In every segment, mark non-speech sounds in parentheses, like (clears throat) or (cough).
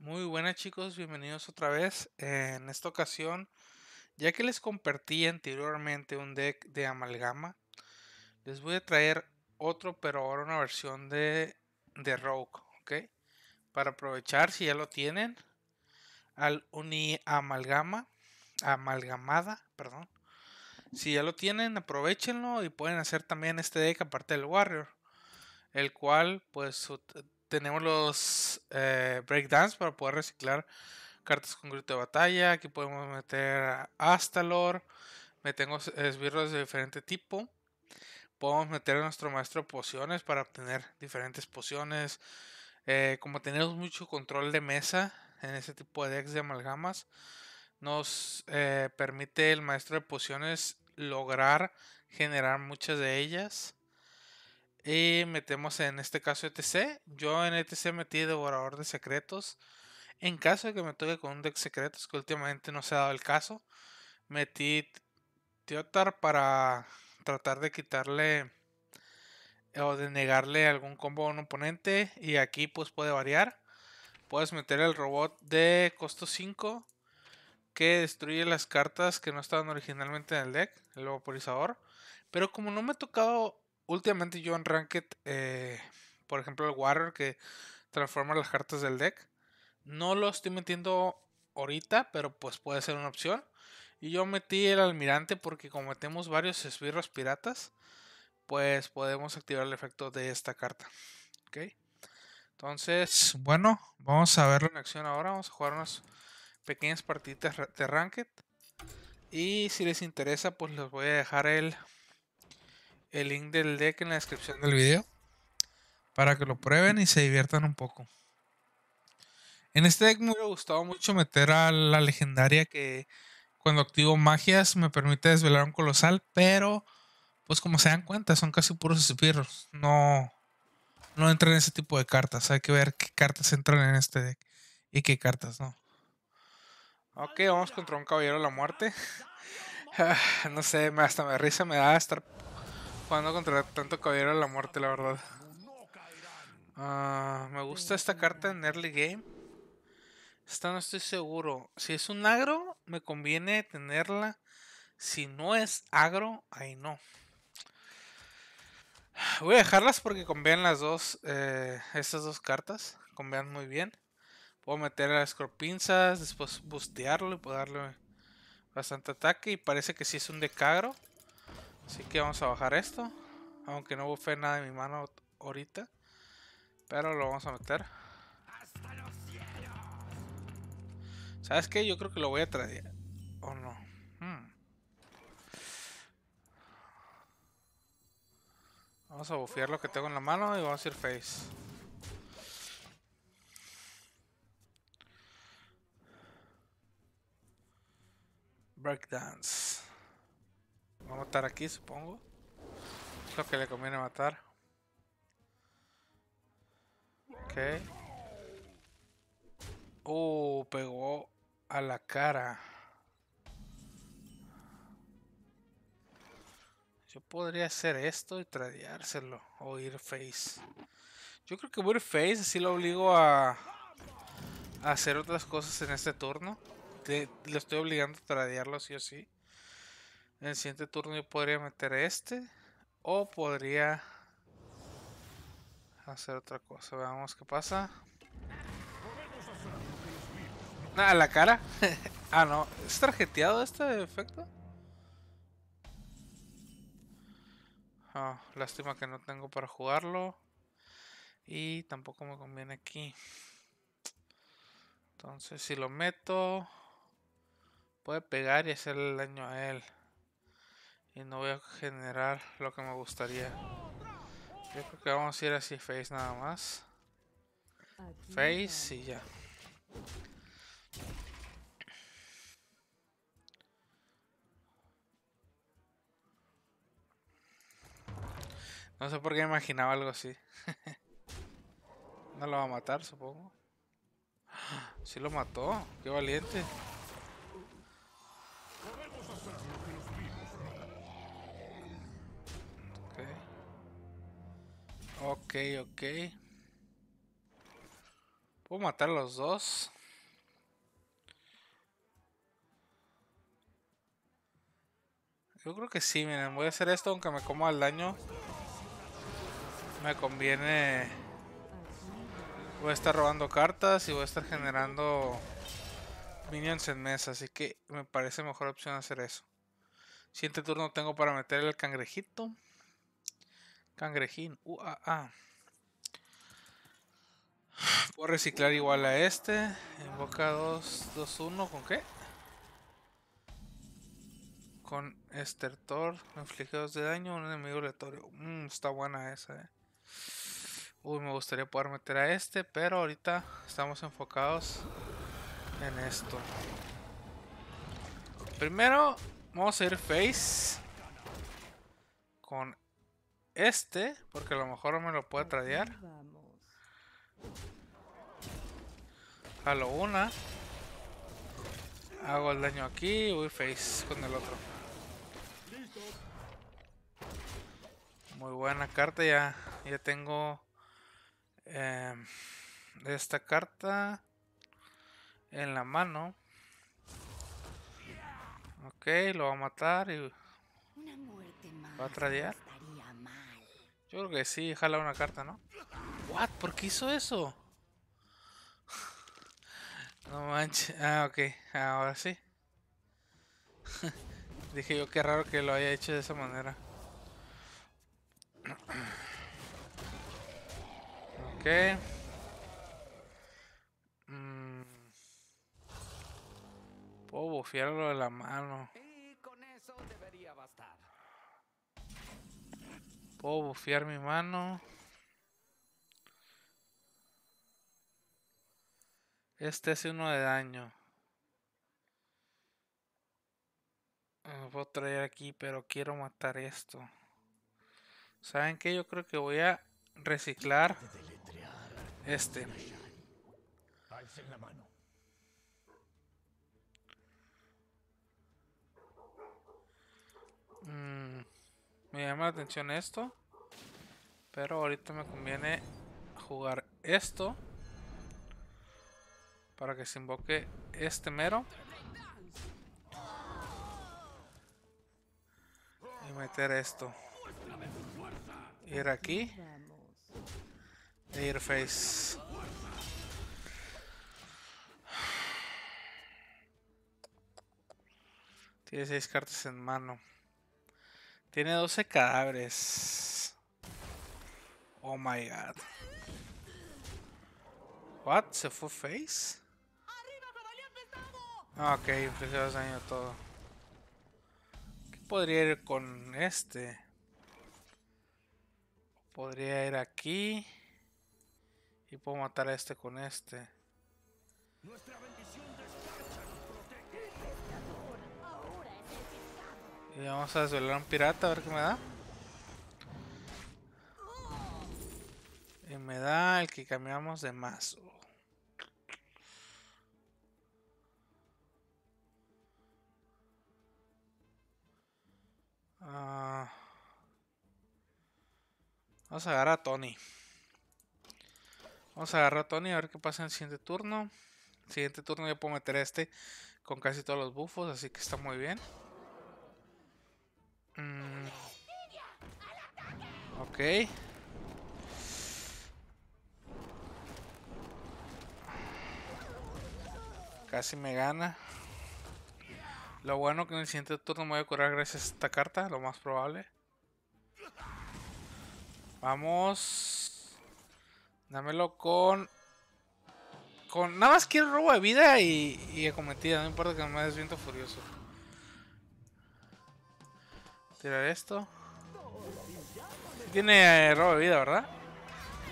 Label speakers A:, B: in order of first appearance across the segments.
A: Muy buenas chicos, bienvenidos otra vez. en esta ocasión, ya que les compartí anteriormente un deck de amalgama, les voy a traer otro, pero ahora una versión de, de Rogue, ¿ok? Para aprovechar, si ya lo tienen, al uni amalgama, amalgamada, perdón. Si ya lo tienen, aprovechenlo y pueden hacer también este deck aparte del Warrior, el cual pues tenemos los eh, breakdance para poder reciclar cartas con grito de batalla. Aquí podemos meter hasta Astalor. Metemos esbirros de diferente tipo. Podemos meter a nuestro maestro pociones para obtener diferentes pociones. Eh, como tenemos mucho control de mesa en ese tipo de decks de amalgamas, nos eh, permite el maestro de pociones lograr generar muchas de ellas. Y metemos en este caso ETC. Yo en ETC metí Devorador de Secretos. En caso de que me toque con un deck secretos, que últimamente no se ha dado el caso, metí Teotar para tratar de quitarle o de negarle algún combo a un oponente. Y aquí pues puede variar. Puedes meter el robot de costo 5 que destruye las cartas que no estaban originalmente en el deck, el vaporizador. Pero como no me ha tocado últimamente yo en Ranked, eh, por ejemplo, el Warrior que transforma las cartas del deck, no lo estoy metiendo ahorita, pero pues puede ser una opción. Y yo metí el almirante porque como metemos varios esbirros piratas, pues podemos activar el efecto de esta carta. ¿Ok? Entonces, bueno, vamos a verlo en acción ahora. Vamos a jugar unas pequeñas partiditas de Ranked. Y si les interesa, pues les voy a dejar el el link del deck en la descripción del video para que lo prueben y se diviertan un poco. En este deck me hubiera gustado mucho meter a la legendaria que cuando activo magias me permite desvelar un colosal, pero pues como se dan cuenta son casi puros espirros. No, no entran en ese tipo de cartas. Hay que ver qué cartas entran en este deck y qué cartas no. Ok, vamos contra un caballero de la muerte. (laughs) Ah, no sé, hasta me risa me da estar jugando contra tanto caballero de la muerte, la verdad. Ah, me gusta esta carta en early game. Esta no estoy seguro. Si es un agro, me conviene tenerla. Si no es agro, ahí no. Voy a dejarlas porque convienen las dos. Eh, estas dos cartas. Convienen muy bien. Puedo meter a las Después bustearlo y puedo darle bastante ataque. Y parece que si es un decagro. Así que vamos a bajar esto. Aunque no bufé nada de mi mano ahorita. Pero lo vamos a meter. ¿Sabes qué? Yo creo que lo voy a traer. ¿O no? Hmm. Vamos a bufear lo que tengo en la mano y vamos a ir face. Breakdance. Vamos a matar aquí, supongo. Es lo que le conviene matar. Ok. Oh, pegó a la cara. Yo podría hacer esto y tradeárselo. O ir face. Yo creo que voy a ir face. Así lo obligo a, a hacer otras cosas en este turno. Le estoy obligando a tradearlo sí o sí. En el siguiente turno yo podría meter este. O podría hacer otra cosa. Veamos qué pasa. Nada, ah, la cara. (laughs) ah, no. ¿Es tarjeteado este efecto? Ah, lástima que no tengo para jugarlo. Y tampoco me conviene aquí. Entonces, si lo meto, puede pegar y hacerle daño a él. Y no voy a generar lo que me gustaría. Yo creo que vamos a ir así face nada más. Face y ya. No sé por qué imaginaba algo así. (laughs) no lo va a matar, supongo. (gasps) Sí lo mató. Qué valiente. Ok, ok. ¿Puedo matar a los dos? Yo creo que sí, miren, voy a hacer esto aunque me coma el daño. Me conviene... Voy a estar robando cartas y voy a estar generando minions en mesa, así que me parece mejor opción hacer eso. Siguiente turno tengo para meter el cangrejito. Cangrejín. Uh, ah, ah. Puedo reciclar igual a este. Invoca 2, 2, 1. ¿Con qué? Con Estertor. Inflige 2 de daño. Un enemigo aleatorio. Mm, está buena esa, eh. Uy, me gustaría poder meter a este. Pero ahorita estamos enfocados en esto. Primero, vamos a ir face. Con este, porque a lo mejor me lo puede tradear. lo una. Hago el daño aquí voy face con el otro. Muy buena carta, ya, ya tengo em, esta carta en la mano. Ok, lo va a matar y va a tradear. Yo creo que sí, jala una carta, ¿no? ¿What? ¿Por qué hizo eso? (laughs) No manches. Ah, ok. Ahora sí. (laughs) Dije yo, que raro que lo haya hecho de esa manera. (clears throat) ok. Mm. Puedo bufiarlo de la mano. Puedo bufear mi mano. Este es uno de daño. Lo puedo traer aquí, pero quiero matar esto. ¿Saben qué? Yo creo que voy a reciclar este. la mano. Me llama la atención esto. Pero ahorita me conviene jugar esto. Para que se invoque este mero. Y meter esto. Ir aquí. E ir face. Tiene seis cartas en mano. Tiene 12 cadáveres. Oh my god. What? ¿Se fue Face? Ah, ok, infligió pues daño todo. ¿Qué podría ir con este? Podría ir aquí. Y puedo matar a este con este. Y vamos a desvelar un pirata a ver qué me da. Y me da el que cambiamos de mazo. Ah. vamos a agarrar a Tony. Vamos a agarrar a Tony a ver qué pasa en el siguiente turno. El siguiente turno yo puedo meter este con casi todos los buffos, así que está muy bien. Mm. Ok. Casi me gana. Lo bueno que en el siguiente turno me voy a curar gracias a esta carta, lo más probable. Vamos. Dámelo con... con... Nada más quiero robo de vida y, y acometida, no importa que me des viento furioso. Tirar esto. Tiene eh, robo de vida, ¿verdad?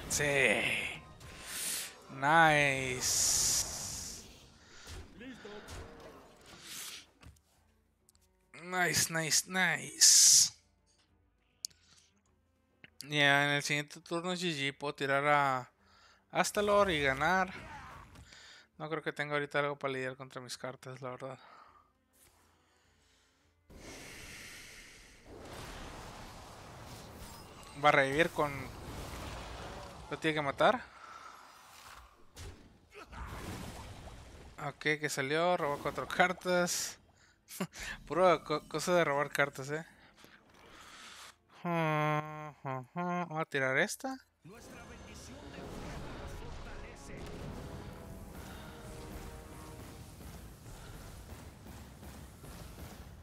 A: Sí. Nice. Nice, nice, nice. Ya, en el siguiente turno GG puedo tirar a Astalor y ganar. No creo que tenga ahorita algo para lidiar contra mis cartas, la verdad. Va a revivir con... Lo tiene que matar. Ok, que salió, robó cuatro cartas. (laughs) Puro cosa de robar cartas, eh. Vamos a tirar esta.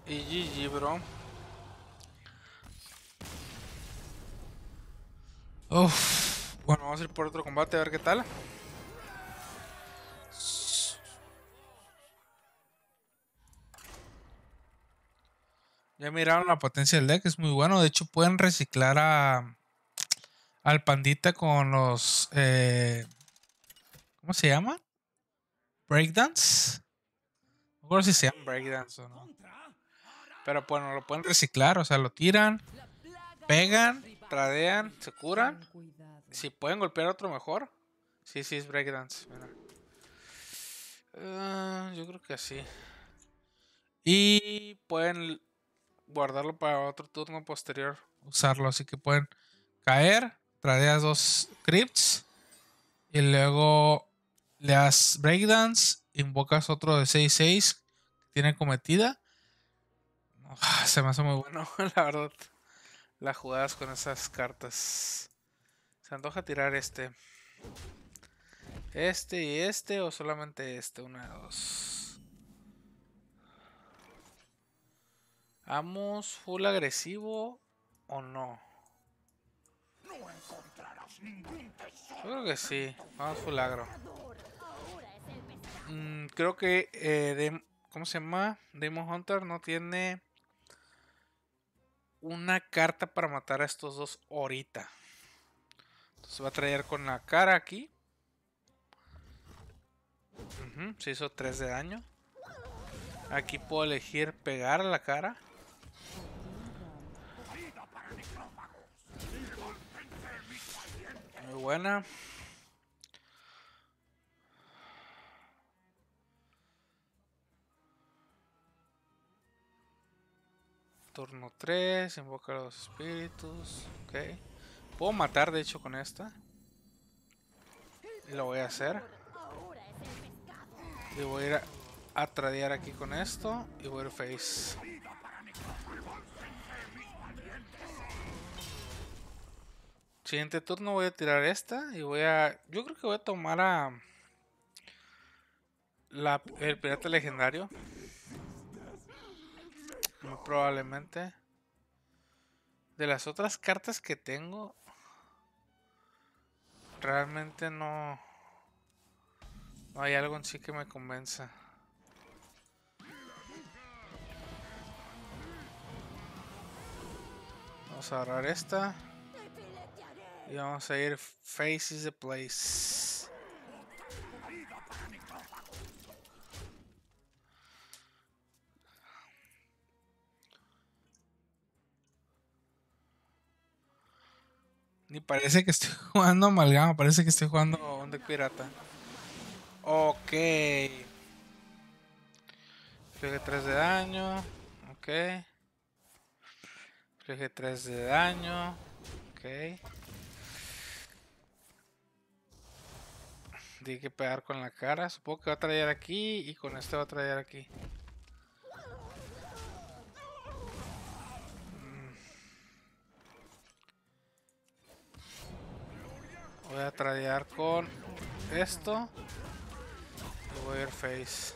A: Y GG, bro. Bueno, vamos a ir por otro combate a ver qué tal. Ya miraron la potencia del deck, es muy bueno. De hecho, pueden reciclar a, al pandita con los... Eh, ¿Cómo se llama? Breakdance. No recuerdo si se llama Breakdance o no. Pero bueno, lo pueden reciclar, o sea, lo tiran, pegan tradean, se curan. Si pueden golpear otro mejor. Sí, sí, es breakdance. Ah, yo creo que así... Y pueden guardarlo para otro turno posterior. Usarlo. Así que pueden caer. Tradeas dos crypts. Y luego le das breakdance. Invocas otro de 6-6. Tiene cometida. Ah, se me hace muy bueno, (laughs) la verdad las jugadas con esas cartas. ¿Se antoja tirar este? ¿Este y este o solamente este? Una, dos. ¿Vamos full agresivo o no? No Creo que sí. Vamos full agro. Mm, creo que... Eh, de, ¿Cómo se llama? Demon Hunter no tiene una carta para matar a estos dos ahorita. Se va a traer con la cara aquí. se hizo 3 de daño. Aquí puedo elegir pegar a la cara. Muy buena. Turno 3, invoca a los espíritus. Ok. Puedo matar, de hecho, con esta. Lo voy a hacer. Y voy a ir a, tradear aquí con esto. Y voy a ir face. Siguiente turno voy a tirar esta. Y voy a. Yo creo que voy a tomar a. La, el pirata legendario. Probablemente. De las otras cartas que tengo, realmente no, hay algo en sí que me convenza. Vamos a agarrar esta. Y vamos a ir Faces the Place. Ni parece que estoy (laughs) jugando amalgama, parece que estoy jugando de pirata. Ok. fije 3 de daño. Ok. fije 3 de daño. Ok. Tiene que pegar con la cara. Supongo que va a traer aquí y con este va a traer aquí. Voy a tradear con esto. Y voy a ir face.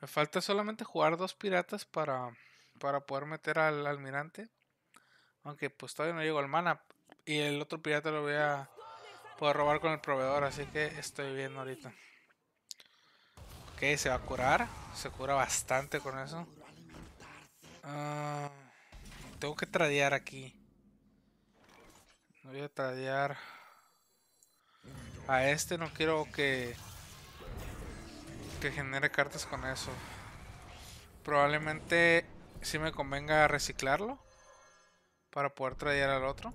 A: Me falta solamente jugar dos piratas para, para poder meter al almirante. Aunque pues todavía no llego al mana. Y el otro pirata lo voy a poder robar con el proveedor. Así que estoy bien ahorita. Ok, se va a curar. Se cura bastante con eso. Ah, tengo que tradear aquí. Voy a tradear a este. No quiero que, que genere cartas con eso. Probablemente si sí me convenga reciclarlo para poder tradear al otro.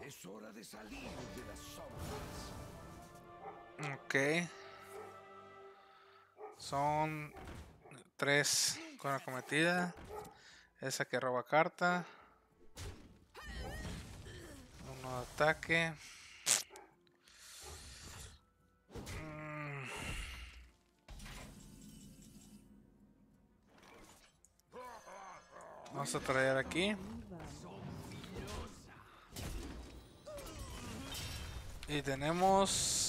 A: Es hora de salir de la Ok. Son tres con acometida. Esa que roba carta. Uno de ataque. Mm. Vamos a traer aquí. Y tenemos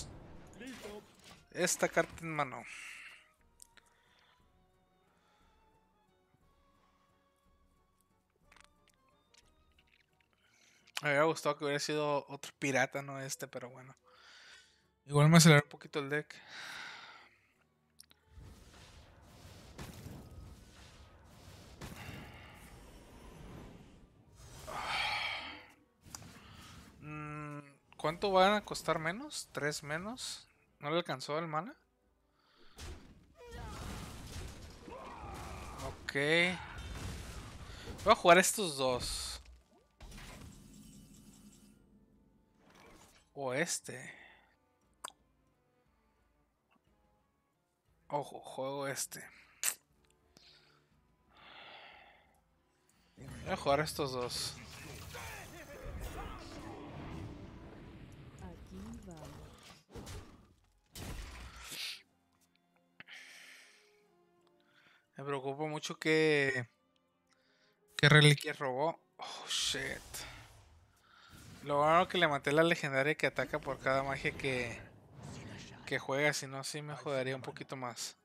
A: esta carta en mano. Me hubiera gustado que hubiera sido otro pirata, no este, pero bueno. Igual me aceleró un poquito el deck. Mm, ¿Cuánto van a costar menos? ¿Tres menos? ¿No le alcanzó el mana? Ok. Voy a jugar estos dos. O este. Ojo, juego este. Voy a jugar estos dos. Me preocupa mucho que. ¿Qué reliquia robó? Oh shit. Lo bueno que le maté la legendaria que ataca por cada magia que. que juega, si no, así me jodería un poquito más.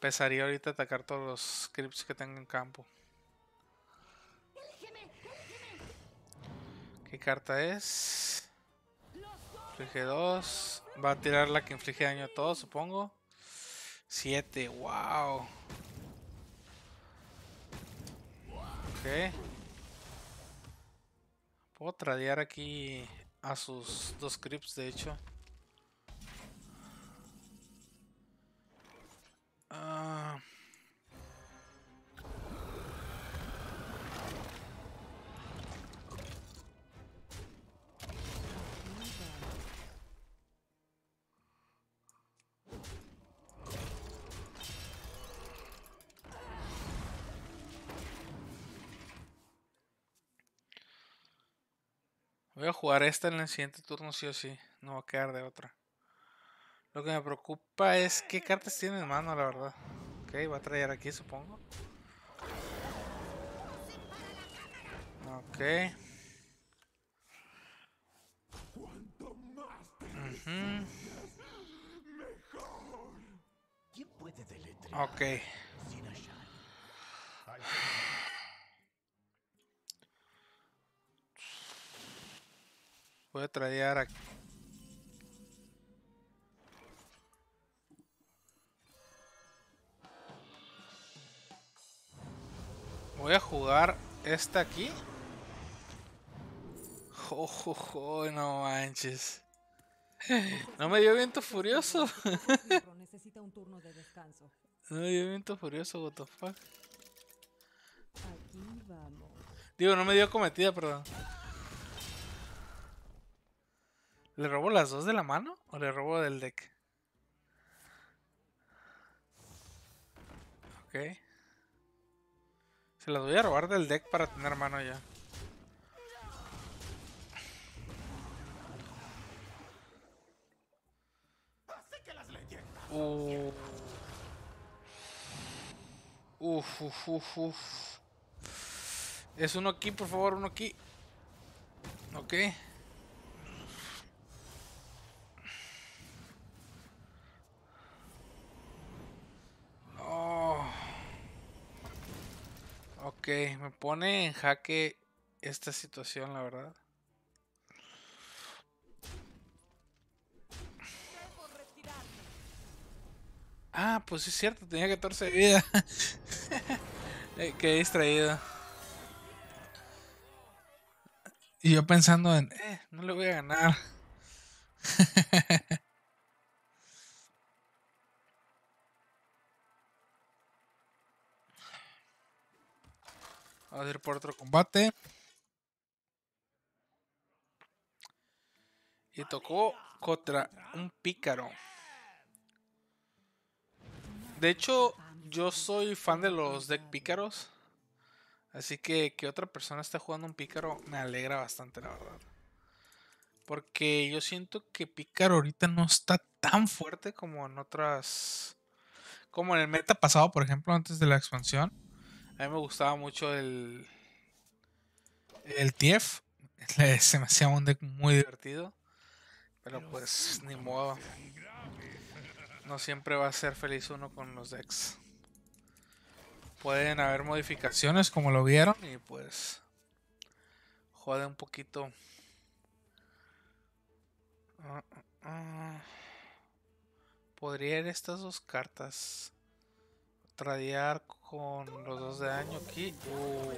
A: Pesaría ahorita atacar todos los scripts que tengo en campo. ¿Qué carta es? Inflige 2. Va a tirar la que inflige daño a todos, supongo. 7, wow. Puedo tradear aquí a sus dos creeps, de hecho. Ah... Voy a jugar esta en el siguiente turno, sí o sí. No va a quedar de otra. Lo que me preocupa es qué cartas tiene en mano, la verdad. Ok, va a traer aquí, supongo. Ok. Ok. Voy a traer aquí. Voy a jugar esta aquí. (laughs) Jojo, no manches. (laughs) No me dio viento furioso. Necesita un turno de descanso. (laughs) No me dio viento furioso, what the fuck. Aquí vamos. Digo, no me dio cometida, perdón. ¿Le robo las dos de la mano o le robo del deck? Ok. Se las voy a robar del deck para tener mano ya. Uf, uf, uf, uf. Es uno aquí, por favor, uno aquí. Ok. me pone en jaque esta situación, la verdad. Ah, pues es cierto, tenía 14 de vida. (laughs) Eh, Qué distraído. Y yo pensando en, eh, no le voy a ganar. (laughs) a ver por otro combate. Y tocó contra un pícaro. De hecho, yo soy fan de los deck pícaros. Así que que otra persona esté jugando un pícaro me alegra bastante, la verdad. Porque yo siento que pícaro ahorita no está tan fuerte como en otras... Como en el meta pasado, por ejemplo, antes de la expansión. A mí me gustaba mucho el. El TF. (laughs) Se me hacía un deck muy divertido. Pero pues, ni modo. No siempre va a ser feliz uno con los decks. Pueden haber modificaciones, como lo vieron, y pues. Jode un poquito. Podrían ah, ah, ah. podría ir estas dos cartas. Tradear con los dos de daño aquí. Uh,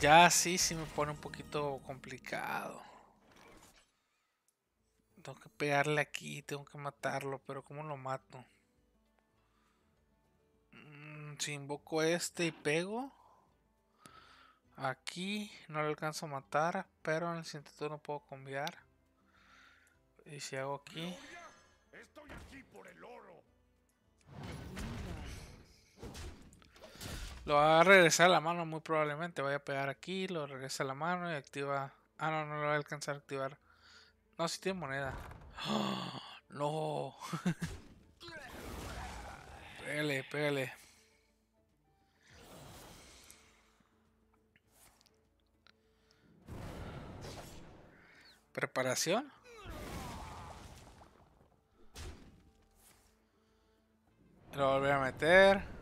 A: ya sí, sí me pone un poquito complicado. Tengo que pegarle aquí, tengo que matarlo, pero ¿cómo lo mato? Mm, si invoco este y pego. Aquí no lo alcanzo a matar, pero en el siguiente turno puedo cambiar. Y si hago aquí... Lo va a regresar a la mano muy probablemente. Voy a pegar aquí, lo regresa a la mano y activa... Ah, no, no lo va a alcanzar a activar. No, si tiene moneda. (gasps) No. (laughs) pele pele ¿Preparación? Lo voy a meter.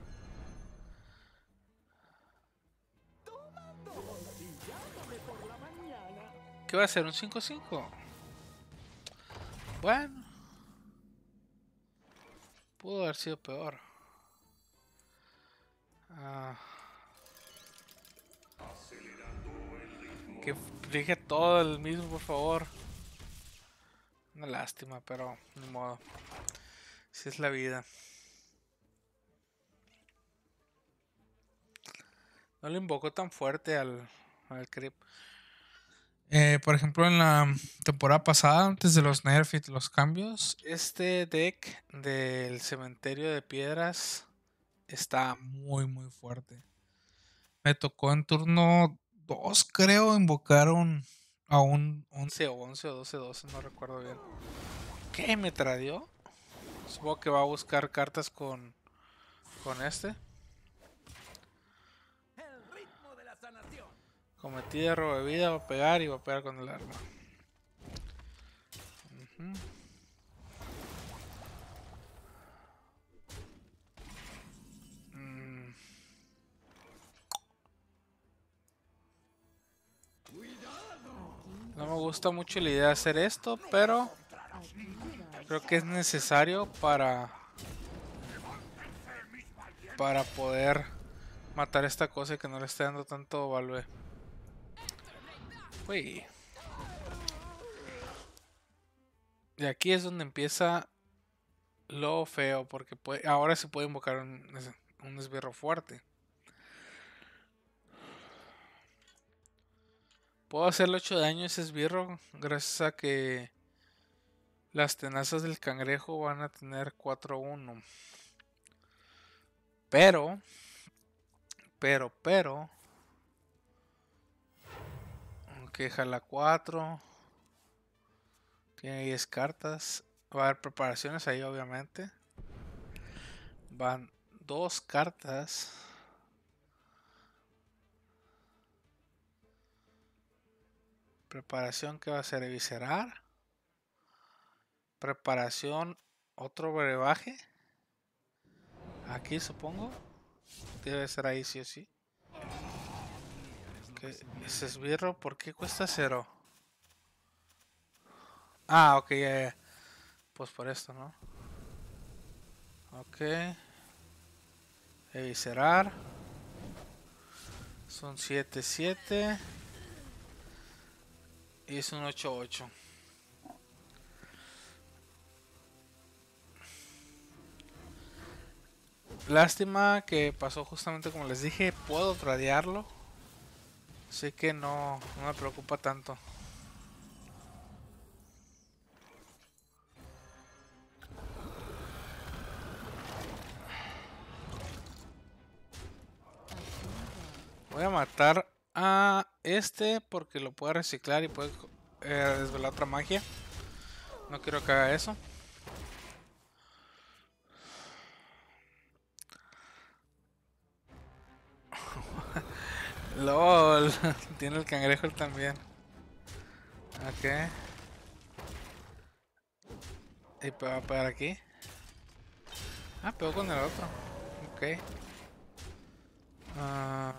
A: ¿Qué va a ser? ¿Un 5-5? Bueno. Pudo haber sido peor. Ah. Que dije todo el mismo, por favor. Una lástima, pero ni modo. Si es la vida. No le invocó tan fuerte al, al creep. Eh, por ejemplo, en la temporada pasada, antes de los nerfs los cambios, este deck del cementerio de piedras está muy, muy fuerte. Me tocó en turno 2, creo, invocaron a un 11 o 11 o 12, 12, no recuerdo bien. ¿Qué me tradió? Supongo que va a buscar cartas con, con este. Cometida robo de vida, va a pegar y va a pegar con el arma. No me gusta mucho la idea de hacer esto, pero creo que es necesario para para poder matar esta cosa que no le está dando tanto valor y aquí es donde empieza lo feo, porque ahora se puede invocar un, un esbirro fuerte. Puedo hacerle 8 daño a ese esbirro gracias a que las tenazas del cangrejo van a tener 4-1. Pero, pero, pero, Queja la 4. Tiene 10 cartas. Va a haber preparaciones ahí, obviamente. Van dos cartas. Preparación que va a ser eviscerar. Preparación, otro brebaje. Aquí supongo. Debe ser ahí sí o sí ese eh, esbirro, ¿por qué cuesta cero? Ah, ok, Pues por esto, ¿no? Ok. Eviscerar. Son 7, 7. Y es un 8, 8. Lástima que pasó justamente como les dije. Puedo tradearlo. Así que no, no me preocupa tanto. Voy a matar a este porque lo puedo reciclar y puede eh, desvelar otra magia. No quiero que haga eso. LOL, (laughs) tiene el cangrejo también. Ok. ¿Y para, para aquí? Ah, pegó con el otro. Ok. Ah...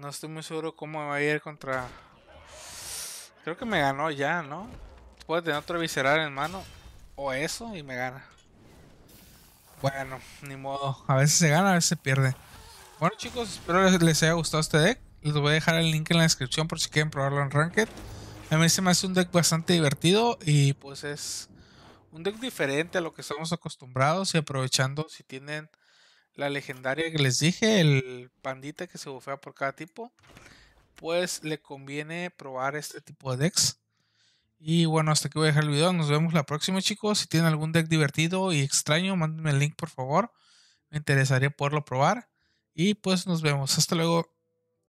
A: No estoy muy seguro cómo va a ir contra... Creo que me ganó ya, ¿no? Puede tener otro visceral en mano. O eso y me gana. Bueno, ni modo. A veces se gana, a veces se pierde. Bueno chicos, espero les haya gustado este deck. Les voy a dejar el link en la descripción por si quieren probarlo en Ranked. A mí se me hace un deck bastante divertido y pues es un deck diferente a lo que estamos acostumbrados y aprovechando si tienen la legendaria que les dije, el pandita que se bufea por cada tipo, pues le conviene probar este tipo de decks. Y bueno, hasta aquí voy a dejar el video. Nos vemos la próxima, chicos. Si tienen algún deck divertido y extraño, mándenme el link, por favor. Me interesaría poderlo probar. Y pues nos vemos. Hasta luego.